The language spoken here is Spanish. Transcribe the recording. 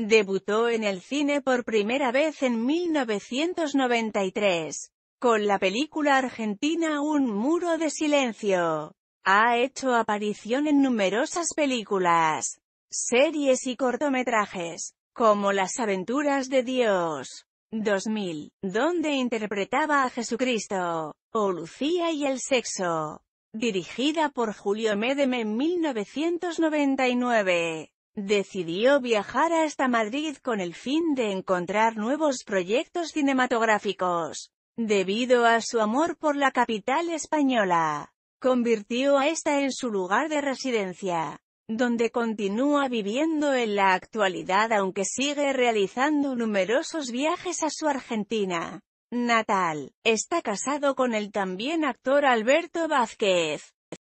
Debutó en el cine por primera vez en 1993, con la película argentina Un muro de silencio. Ha hecho aparición en numerosas películas, series y cortometrajes, como Las aventuras de Dios, 2000, donde interpretaba a Jesucristo, o Lucía y el sexo, dirigida por Julio Medem en 1999. Decidió viajar hasta Madrid con el fin de encontrar nuevos proyectos cinematográficos. Debido a su amor por la capital española, convirtió a esta en su lugar de residencia, donde continúa viviendo en la actualidad aunque sigue realizando numerosos viajes a su Argentina. Natal. Está casado con el también actor Alberto Vázquez.